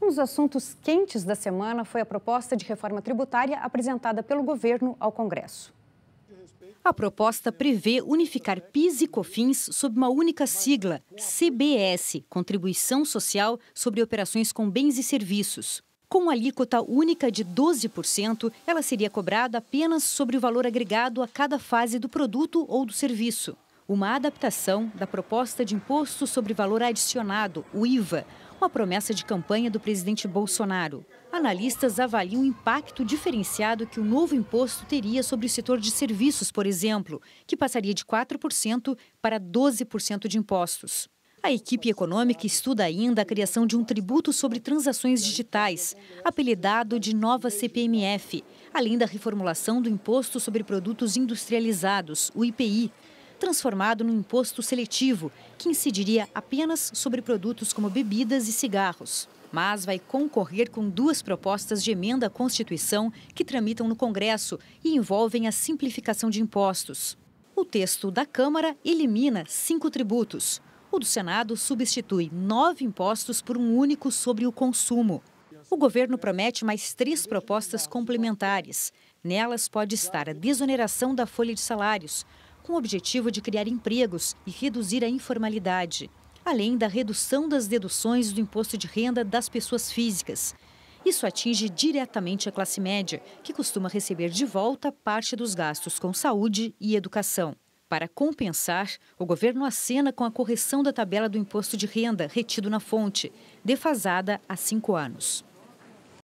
Um dos assuntos quentes da semana foi a proposta de reforma tributária apresentada pelo governo ao Congresso. A proposta prevê unificar PIS e COFINS sob uma única sigla, CBS, Contribuição Social sobre Operações com Bens e Serviços. Com alíquota única de 12%, ela seria cobrada apenas sobre o valor agregado a cada fase do produto ou do serviço uma adaptação da proposta de Imposto sobre Valor Adicionado, o IVA, uma promessa de campanha do presidente Bolsonaro. Analistas avaliam o impacto diferenciado que o novo imposto teria sobre o setor de serviços, por exemplo, que passaria de 4% para 12% de impostos. A equipe econômica estuda ainda a criação de um tributo sobre transações digitais, apelidado de Nova CPMF, além da reformulação do Imposto sobre Produtos Industrializados, o IPI, transformado num imposto seletivo, que incidiria apenas sobre produtos como bebidas e cigarros. Mas vai concorrer com duas propostas de emenda à Constituição que tramitam no Congresso e envolvem a simplificação de impostos. O texto da Câmara elimina cinco tributos. O do Senado substitui nove impostos por um único sobre o consumo. O governo promete mais três propostas complementares. Nelas pode estar a desoneração da folha de salários, com o objetivo de criar empregos e reduzir a informalidade, além da redução das deduções do imposto de renda das pessoas físicas. Isso atinge diretamente a classe média, que costuma receber de volta parte dos gastos com saúde e educação. Para compensar, o governo acena com a correção da tabela do imposto de renda retido na fonte, defasada há cinco anos.